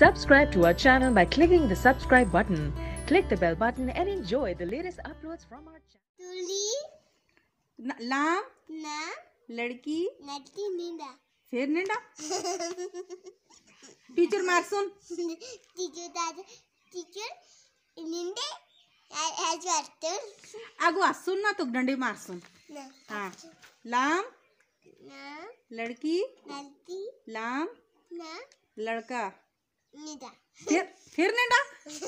Subscribe to our channel by clicking the subscribe button. Click the bell button and enjoy the latest uploads from our channel. नाम नाम लड़की लड़की निंदा फिर निंदा टीचर मार सुन टीचर दादा टीचर निंदे आज वाटतो अगो सुन ना तो डंडे मार सुन हाँ लाम नाम लड़की लड़की लाम नाम लड़का फिर फिर निंडा